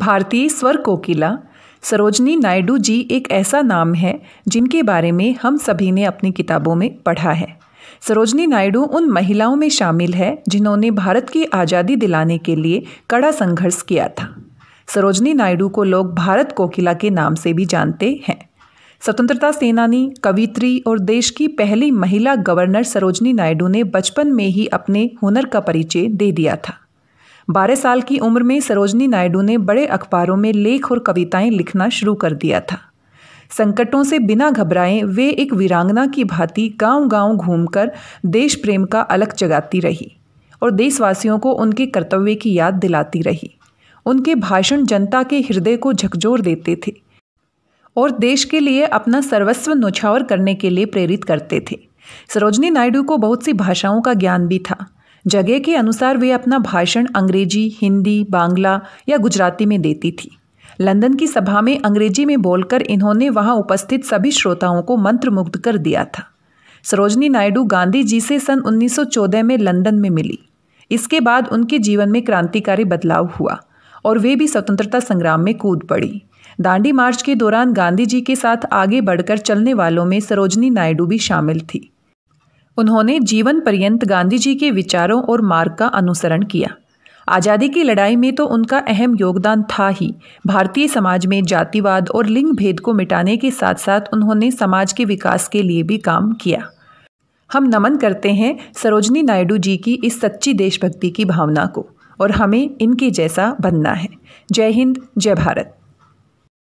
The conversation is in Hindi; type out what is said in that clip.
भारतीय स्वर कोकिला सरोजनी नायडू जी एक ऐसा नाम है जिनके बारे में हम सभी ने अपनी किताबों में पढ़ा है सरोजनी नायडू उन महिलाओं में शामिल है जिन्होंने भारत की आज़ादी दिलाने के लिए कड़ा संघर्ष किया था सरोजनी नायडू को लोग भारत कोकिला के नाम से भी जानते हैं स्वतंत्रता सेनानी कवित्री और देश की पहली महिला गवर्नर सरोजनी नायडू ने बचपन में ही अपने हुनर का परिचय दे दिया था बारह साल की उम्र में सरोजनी नायडू ने बड़े अखबारों में लेख और कविताएं लिखना शुरू कर दिया था संकटों से बिना घबराए वे एक वीरांगना की भांति गांव-गांव घूमकर देश प्रेम का अलग जगाती रही और देशवासियों को उनके कर्तव्य की याद दिलाती रही उनके भाषण जनता के हृदय को झकझोर देते थे और देश के लिए अपना सर्वस्व नुछावर करने के लिए प्रेरित करते थे सरोजनी नायडू को बहुत सी भाषाओं का ज्ञान भी था जगह के अनुसार वे अपना भाषण अंग्रेजी हिंदी बांग्ला या गुजराती में देती थी लंदन की सभा में अंग्रेजी में बोलकर इन्होंने वहां उपस्थित सभी श्रोताओं को मंत्रमुग्ध कर दिया था सरोजनी नायडू गांधी जी से सन 1914 में लंदन में मिली इसके बाद उनके जीवन में क्रांतिकारी बदलाव हुआ और वे भी स्वतंत्रता संग्राम में कूद पड़ी दांडी मार्च के दौरान गांधी जी के साथ आगे बढ़कर चलने वालों में सरोजनी नायडू भी शामिल थी उन्होंने जीवन पर्यंत गांधी जी के विचारों और मार्ग का अनुसरण किया आज़ादी की लड़ाई में तो उनका अहम योगदान था ही भारतीय समाज में जातिवाद और लिंग भेद को मिटाने के साथ साथ उन्होंने समाज के विकास के लिए भी काम किया हम नमन करते हैं सरोजनी नायडू जी की इस सच्ची देशभक्ति की भावना को और हमें इनके जैसा बनना है जय हिंद जय भारत